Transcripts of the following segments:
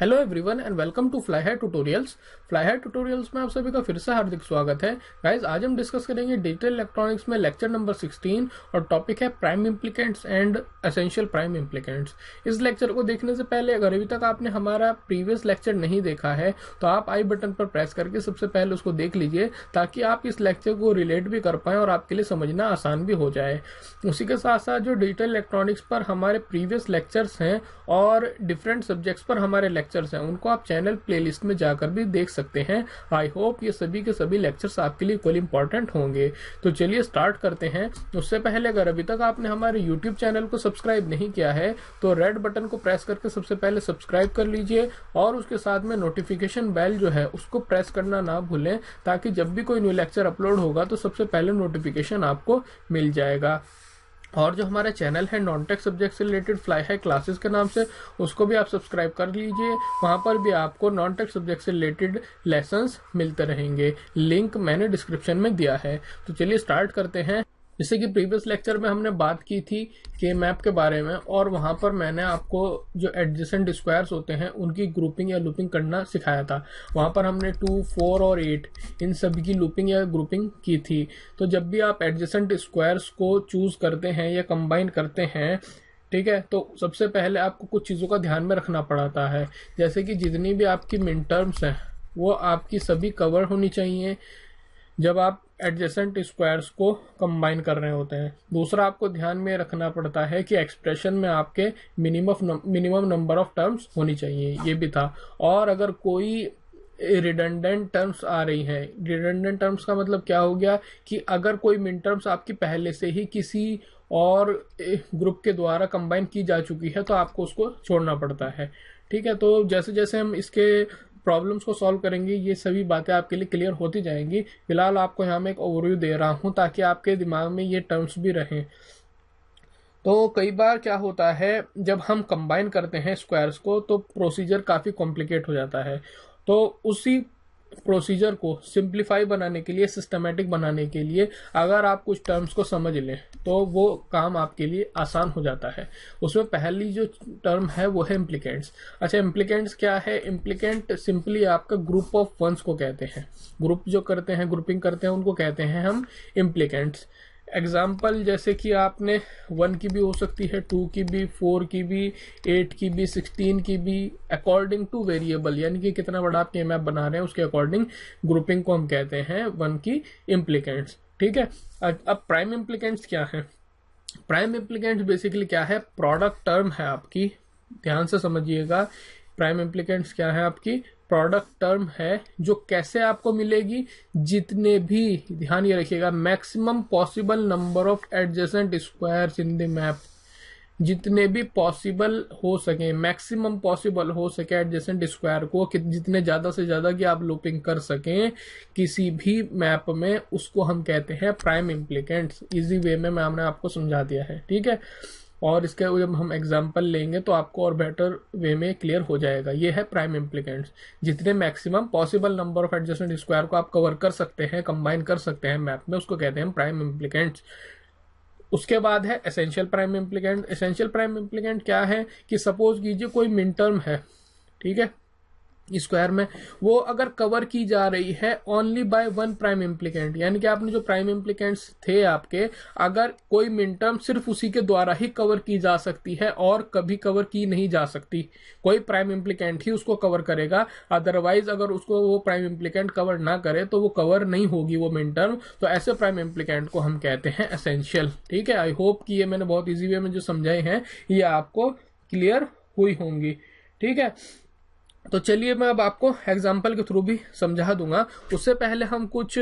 hello everyone and welcome to Fly High tutorials Fly High tutorials में आप सभी का फिर से हार्दिक स्वागत है गाइज आज हम डिस्कस करेंगे डिजिटल इलेक्ट्रॉनिक्स में लेक्चर नंबर 16 और टॉपिक है prime implicants and essential prime implicants इस लेक्चर को देखने से पहले अगर अभी तक आपने हमारा प्रीवियस लेक्चर नहीं देखा है तो आप आई बटन पर प्रेस करके सबसे पहले उसको देख लीजिए ताकि आप इस लेक्चर को रिलेट भी कर पाएं और आपके लिए समझना आसान भी हो जाए उसी के साथ साथ जो डिजिटल इलेक्ट्रॉनिक्स पर हमारे प्रीवियस लेक्चर्स हैं और डिफरेंट सब्जेक्ट्स पर हमारे लेक्चर्स हैं उनको आप चैनल प्लेलिस्ट में जाकर भी देख सकते हैं आई होप ये सभी के सभी लेक्चर्स आपके लिए इक्वली इंपॉर्टेंट होंगे तो चलिए स्टार्ट करते हैं उससे पहले अगर अभी तक आपने हमारे यूट्यूब चैनल को सब्सक्राइब नहीं किया है तो रेड बटन को प्रेस करके सबसे पहले सब्सक्राइब कर लीजिए और उसके साथ में नोटिफिकेशन बेल जो है उसको प्रेस करना ना भूलें ताकि जब भी कोई न्यू लेक्चर अपलोड होगा तो सबसे पहले नोटिफिकेशन आपको मिल जाएगा और जो हमारा चैनल है नॉन टेक सब्जेक्ट से रिलेटेड फ्लाई हाई क्लासेस के नाम से उसको भी आप सब्सक्राइब कर लीजिए वहाँ पर भी आपको नॉन टेक सब्जेक्ट से रिलेटेड लेसन्स मिलते रहेंगे लिंक मैंने डिस्क्रिप्शन में दिया है तो चलिए स्टार्ट करते हैं जैसे कि प्रीवियस लेक्चर में हमने बात की थी के मैप के बारे में और वहाँ पर मैंने आपको जो एडजेसेंट स्क्वायर्स होते हैं उनकी ग्रुपिंग या लूपिंग करना सिखाया था वहाँ पर हमने टू फोर और एट इन सभी की लूपिंग या ग्रुपिंग की थी तो जब भी आप एडजेसेंट स्क्वायर्स को चूज़ करते हैं या कंबाइन करते हैं ठीक है तो सबसे पहले आपको कुछ चीज़ों का ध्यान में रखना पड़ता है जैसे कि जितनी भी आपकी मिन टर्म्स हैं वो आपकी सभी कवर होनी चाहिए जब आप एडजेसेंट स्क्वायर्स को कंबाइन कर रहे होते हैं दूसरा आपको ध्यान में रखना पड़ता है कि एक्सप्रेशन में आपके minimum minimum number of terms होनी चाहिए ये भी था और अगर कोई रिडेंडेंट टर्म्स आ रही हैं रिडेंडेंट टर्म्स का मतलब क्या हो गया कि अगर कोई मिन टर्म्स आपकी पहले से ही किसी और ग्रुप के द्वारा कंबाइन की जा चुकी है तो आपको उसको छोड़ना पड़ता है ठीक है तो जैसे जैसे हम इसके प्रॉब्लम्स को सॉल्व करेंगे ये सभी बातें आपके लिए क्लियर होती जाएंगी फिलहाल आपको यहाँ मैं एक ओवरव्यू दे रहा हूँ ताकि आपके दिमाग में ये टर्म्स भी रहें तो कई बार क्या होता है जब हम कंबाइन करते हैं स्क्वायर्स को तो प्रोसीजर काफ़ी कॉम्प्लिकेट हो जाता है तो उसी प्रोसीजर को सिंप्लीफाई बनाने के लिए सिस्टमेटिक बनाने के लिए अगर आप कुछ टर्म्स को समझ लें तो वो काम आपके लिए आसान हो जाता है उसमें पहली जो टर्म है वो है इम्प्लीकेंट्स अच्छा इम्प्लीकेंट्स क्या है इम्प्लीकेंट सिंपली आपका ग्रुप ऑफ वंस को कहते हैं ग्रुप जो करते हैं ग्रुपिंग करते हैं उनको कहते हैं हम इम्प्लीकेंट्स एग्जाम्पल जैसे कि आपने वन की भी हो सकती है टू की भी फोर की भी एट की भी सिक्सटीन की भी अकॉर्डिंग टू वेरिएबल यानी कि कितना बड़ा आप ये मैप बना रहे हैं उसके अकॉर्डिंग ग्रुपिंग को हम कहते हैं वन की इम्प्लीकेंट्स ठीक है अब प्राइम इम्प्लीकेंट्स क्या है प्राइम इम्प्लीकेंट्स बेसिकली क्या है प्रोडक्ट टर्म है आपकी ध्यान से समझिएगा प्राइम इम्प्लीकेंट्स क्या है आपकी प्रोडक्ट टर्म है जो कैसे आपको मिलेगी जितने भी ध्यान ये रखिएगा maximum possible number of adjacent square in the map जितने भी पॉसिबल हो सके मैक्सिमम पॉसिबल हो सके एडजेसेंट स्क्वायर को कि जितने ज़्यादा से ज़्यादा कि आप लूपिंग कर सकें किसी भी मैप में उसको हम कहते हैं प्राइम इम्प्लीकेंट इजी वे में मैं हमने आपको समझा दिया है ठीक है और इसके जब हम एग्जाम्पल लेंगे तो आपको और बेटर वे में क्लियर हो जाएगा ये है प्राइम इम्प्लीकेंट्स जितने maximum possible number of adjustment square को आप कवर कर सकते हैं कंबाइन कर सकते हैं मैप में उसको कहते हैं प्राइम इम्प्लीकेंट्स उसके बाद है essential prime implicant essential prime implicant क्या है कि सपोज कीजिए कोई मिनटर्म टर्म है ठीक है स्क्वायर में वो अगर कवर की जा रही है only by one prime implicant यानी कि आपने जो प्राइम इम्प्लीकेंट्स थे आपके अगर कोई मिनटर्म सिर्फ उसी के द्वारा ही कवर की जा सकती है और कभी कवर की नहीं जा सकती कोई प्राइम इम्प्लीकेंट ही उसको कवर करेगा अदरवाइज अगर उसको वो प्राइम इम्प्लीकेंट कवर ना करे तो वो कवर नहीं होगी वो मिनटर्म तो ऐसे प्राइम इम्प्लीकेंट को हम कहते हैं असेंशियल ठीक है आई होप कि ये मैंने बहुत ईजी वे में जो समझाए हैं ये आपको क्लियर हुई होंगी ठीक है तो चलिए मैं अब आपको एग्जाम्पल के थ्रू भी समझा दूंगा उससे पहले हम कुछ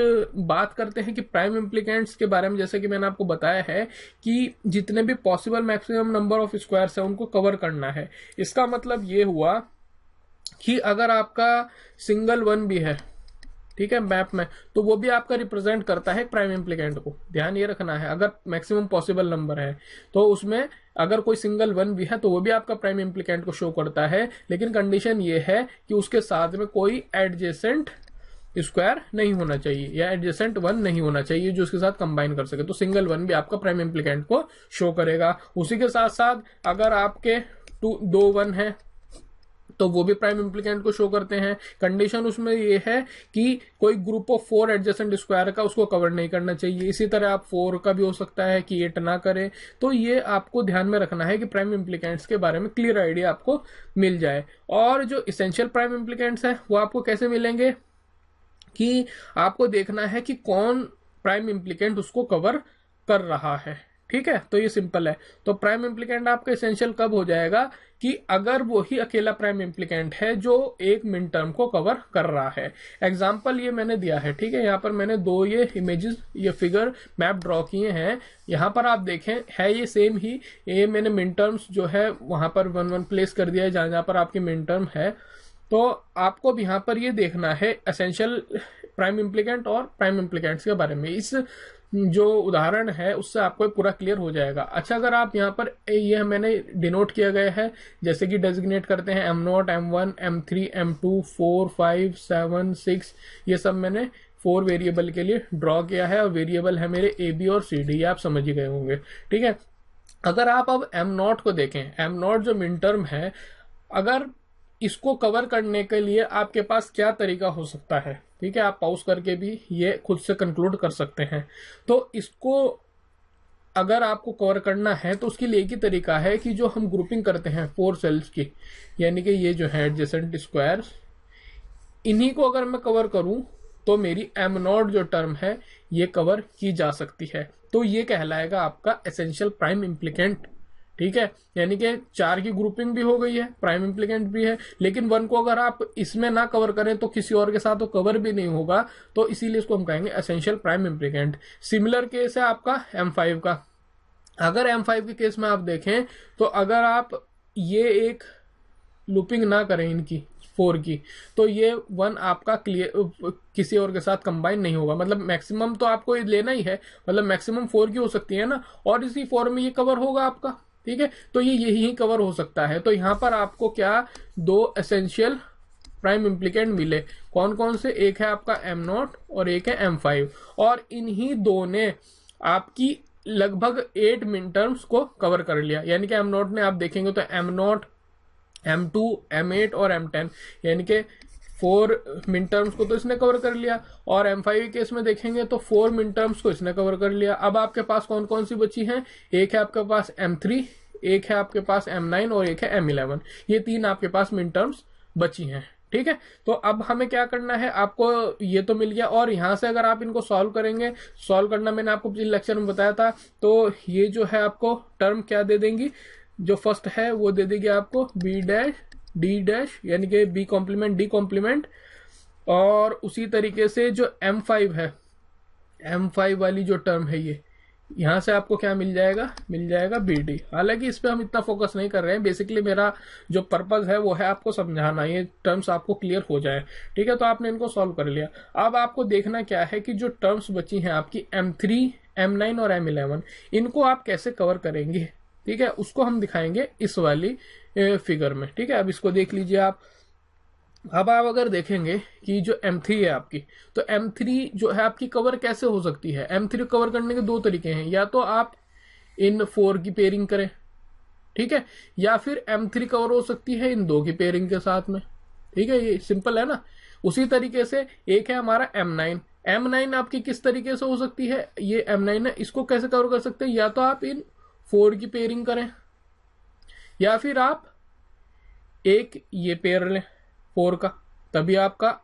बात करते हैं कि प्राइम इम्प्लीकेंट्स के बारे में जैसे कि मैंने आपको बताया है कि जितने भी possible maximum number of squares है उनको कवर करना है इसका मतलब ये हुआ कि अगर आपका सिंगल वन भी है ठीक है मैप में तो वो भी आपका रिप्रेजेंट करता है प्राइम इम्प्लीकेंट को ध्यान ये रखना है अगर मैक्सिमम पॉसिबल नंबर है तो उसमें अगर कोई सिंगल वन भी है तो वो भी आपका प्राइम इम्प्लीकेंट को शो करता है लेकिन कंडीशन ये है कि उसके साथ में कोई एडजेसेंट स्क्वायर नहीं होना चाहिए या एडजेसेंट वन नहीं होना चाहिए जो उसके साथ कंबाइन कर सके तो सिंगल वन भी आपका प्राइम इम्प्लीकेंट को शो करेगा उसी के साथ साथ अगर आपके टू दो वन है तो वो भी प्राइम इम्प्लीकेंट को शो करते हैं कंडीशन उसमें ये है कि कोई group of four adjacent square का उसको कवर नहीं करना चाहिए इसी तरह आप फोर का भी हो सकता है कि एट ना करें तो ये आपको ध्यान में रखना है कि प्राइम इम्प्लीकेंट्स के बारे में क्लियर आइडिया आपको मिल जाए और जो इसेंशियल प्राइम इम्प्लीकेंट्स है वो आपको कैसे मिलेंगे कि आपको देखना है कि कौन प्राइम इम्प्लीकेंट उसको कवर कर रहा है ठीक है तो ये सिंपल है तो प्राइम इम्प्लीकेंट आपका इसेंशियल कब हो जाएगा कि अगर वही अकेला प्राइम इम्प्लीकेंट है जो एक मिड टर्म को कवर कर रहा है एग्जाम्पल ये मैंने दिया है ठीक है यहाँ पर मैंने दो ये इमेजेस ये फिगर मैप ड्रॉ किए हैं यहाँ पर आप देखें है ये सेम ही ये मैंने मिन टर्म्स जो है वहां पर वन वन प्लेस कर दिया है जहां जहां पर आपकी मिन टर्म है तो आपको अब यहाँ पर ये देखना है असेंशियल प्राइम इम्प्लीकेंट और प्राइम इम्प्लीकेंट्स के बारे में इस जो उदाहरण है उससे आपको पूरा क्लियर हो जाएगा अच्छा अगर आप यहाँ पर यह मैंने डिनोट किया गया है जैसे कि डेजिग्नेट करते हैं m naught m one m three m two four five seven six ये सब मैंने फोर वेरिएबल के लिए ड्रॉ किया है और वेरिएबल है मेरे ए बी और सी डी आप समझ ही गए होंगे ठीक है अगर आप अब एम नॉट को देखें एम नॉट जो मिन टर्म है अगर इसको कवर करने के लिए आपके पास क्या तरीका हो सकता है ठीक है आप पाउस करके भी ये खुद से कंक्लूड कर सकते हैं तो इसको अगर आपको कवर करना है तो उसके लिए एक ही तरीका है कि जो हम ग्रुपिंग करते हैं फोर सेल्स की यानी कि ये जो है एडजेसेंट स्क्वायर इन्हीं को अगर मैं कवर करूं तो मेरी एम नॉट जो टर्म है ये कवर की जा सकती है तो ये कहलाएगा आपका एसेंशियल प्राइम इम्प्लीकेंट ठीक है यानी कि चार की ग्रुपिंग भी हो गई है प्राइम इम्प्लीकेंट भी है लेकिन वन को अगर आप इसमें ना कवर करें तो किसी और के साथ तो कवर भी नहीं होगा तो इसीलिए इसको हम कहेंगे essential prime implicant similar case है आपका एम फाइव का अगर एम फाइव के केस में आप देखें तो अगर आप ये एक लुपिंग ना करें इनकी फोर की तो ये वन आपका क्लियर किसी और के साथ कंबाइन नहीं होगा मतलब मैक्सिमम तो आपको लेना ही है मतलब मैक्सिमम फोर की हो सकती है ना और इसी फोर में ये कवर होगा आपका ठीक है तो ये यही कवर हो सकता है तो यहां पर आपको क्या दो एसेंशियल प्राइम इम्प्लीकेट मिले कौन कौन से एक है आपका एम नॉट और एक है एम फाइव और इन्हीं दो ने आपकी लगभग एट मिन टर्म्स को कवर कर लिया यानी कि एम नॉट ने आप देखेंगे तो m naught m two m eight और एम टेन यानी कि फोर मिड टर्म्स को तो इसने कवर कर लिया और एम फाइव केस में देखेंगे तो फोर मिड टर्म्स को इसने कवर कर लिया अब आपके पास कौन कौन सी बची हैं एक है आपके पास एम थ्री एक है आपके पास एम नाइन और एक है एम इलेवन ये तीन आपके पास मिड टर्म्स बची हैं ठीक है तो अब हमें क्या करना है आपको ये तो मिल गया और यहाँ से अगर आप इनको सॉल्व करेंगे सॉल्व करना मैंने आपको पिछले लेक्चर में बताया था तो ये जो है आपको टर्म क्या दे देंगी जो फर्स्ट है वो दे देगी आपको बी डैश डी डैश यानी कि बी कॉम्प्लीमेंट डी कॉम्प्लीमेंट और उसी तरीके से जो एम फाइव है एम फाइव वाली जो टर्म है ये यहाँ से आपको क्या मिल जाएगा मिल जाएगा बी डी हालांकि इस पर हम इतना फोकस नहीं कर रहे हैं बेसिकली मेरा जो पर्पज है वो है आपको समझाना ये टर्म्स आपको क्लियर हो जाए ठीक है तो आपने इनको सॉल्व कर लिया अब आपको देखना क्या है कि जो टर्म्स बची हैं आपकी एम थ्री एम नाइन और एम इलेवन इनको आप कैसे कवर करेंगे ठीक है उसको हम दिखाएंगे इस वाली फिगर में ठीक है अब इसको देख लीजिए आप अब आप अगर देखेंगे कि जो M3 है आपकी तो M3 जो है आपकी कवर कैसे हो सकती है M3 कवर करने के दो तरीके हैं या तो आप इन फोर की पेयरिंग करें ठीक है या फिर M3 कवर हो सकती है इन दो की पेयरिंग के साथ में ठीक है ये सिंपल है ना उसी तरीके से एक है हमारा M9 M9 आपकी किस तरीके से हो सकती है ये M9 है इसको कैसे कवर कर सकते हैं या तो आप इन फोर की पेयरिंग करें या फिर आप एक ये पेयर लें फोर का तभी आपका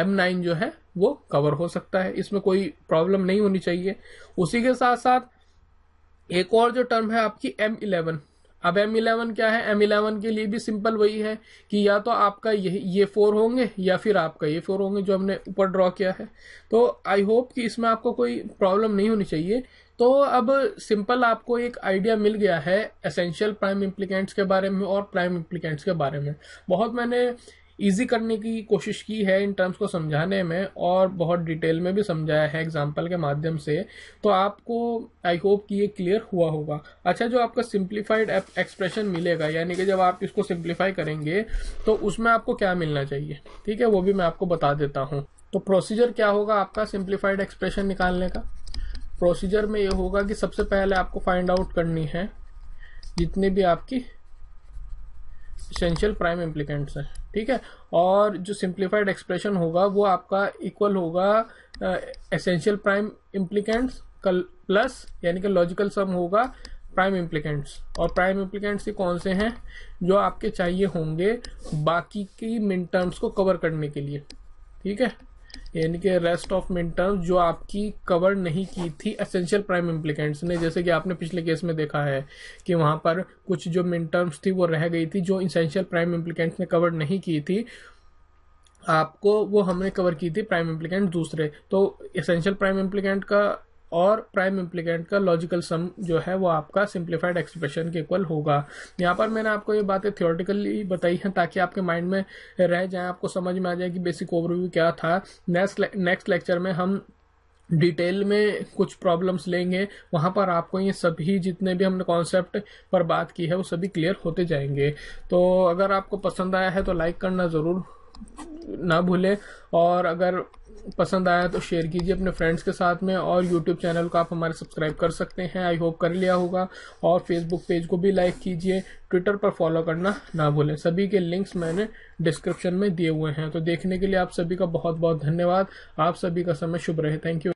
एम नाइन जो है वो कवर हो सकता है इसमें कोई प्रॉब्लम नहीं होनी चाहिए उसी के साथ साथ एक और जो टर्म है आपकी एम इलेवन अब एम इलेवन क्या है एम इलेवन के लिए भी सिंपल वही है कि या तो आपका ये ये फोर होंगे या फिर आपका ये फोर होंगे जो हमने ऊपर ड्रॉ किया है तो आई होप कि इसमें आपको कोई प्रॉब्लम नहीं होनी चाहिए तो अब सिंपल आपको एक आइडिया मिल गया है एसेंशियल प्राइम इम्प्लीकेंट्स के बारे में और प्राइम इम्प्लीकेंट्स के बारे में बहुत मैंने ईजी करने की कोशिश की है इन टर्म्स को समझाने में और बहुत डिटेल में भी समझाया है एग्जाम्पल के माध्यम से तो आपको आई होप कि ये क्लियर हुआ होगा अच्छा जो आपका सिंप्लीफाइड एक्सप्रेशन मिलेगा यानी कि जब आप इसको सिंप्लीफाई करेंगे तो उसमें आपको क्या मिलना चाहिए ठीक है वो भी मैं आपको बता देता हूँ तो प्रोसीजर क्या होगा आपका सिंप्लीफाइड एक्सप्रेशन निकालने का प्रोसीजर में ये होगा कि सबसे पहले आपको फाइंड आउट करनी है जितने भी आपकी इसेंशियल प्राइम इम्प्लीकेंट्स हैं ठीक है और जो सिंप्लीफाइड एक्सप्रेशन होगा वो आपका इक्वल होगा एसेंशियल प्राइम इम्प्लीकेंट्स कल प्लस यानी कि लॉजिकल सम होगा प्राइम इम्प्लीकेंट्स और प्राइम इम्प्लीकेंट्स ही कौन से हैं जो आपके चाहिए होंगे बाकी की मिन टर्म्स को कवर करने के लिए ठीक है यानी कि रेस्ट ऑफ मिन टर्म जो आपकी कवर नहीं की थी एसेंशियल प्राइम इम्प्लीकेंट्स ने जैसे कि आपने पिछले केस में देखा है कि वहाँ पर कुछ जो मिन टर्म्स थी वो रह गई थी जो इसेंशियल प्राइम इम्प्लीकेंट्स ने कवर नहीं की थी आपको वो हमने कवर की थी प्राइम इम्प्लीकेंट दूसरे तो एसेंशियल प्राइम इम्प्लीकेंट का और प्राइम इम्प्लीकेंट का लॉजिकल सम जो है वो आपका सिंप्लीफाइड एक्सप्रेशन के इक्वल होगा यहाँ पर मैंने आपको ये बातें थियोरटिकली बताई हैं ताकि आपके माइंड में रह जाए आपको समझ में आ जाए कि बेसिक ओवरव्यू क्या था नेक्स्ट नेक्स्ट लेक्चर में हम डिटेल में कुछ प्रॉब्लम्स लेंगे वहाँ पर आपको ये सभी जितने भी हमने कॉन्सेप्ट पर बात की है वो सभी क्लियर होते जाएंगे तो अगर आपको पसंद आया है तो लाइक करना ज़रूर ना भूलें और अगर पसंद आया तो शेयर कीजिए अपने फ्रेंड्स के साथ में और यूट्यूब चैनल को आप हमारे सब्सक्राइब कर सकते हैं आई होप कर लिया होगा और फेसबुक पेज को भी लाइक कीजिए ट्विटर पर फॉलो करना ना भूलें सभी के लिंक्स मैंने डिस्क्रिप्शन में दिए हुए हैं तो देखने के लिए आप सभी का बहुत बहुत धन्यवाद आप सभी का समय शुभ रहे थैंक यू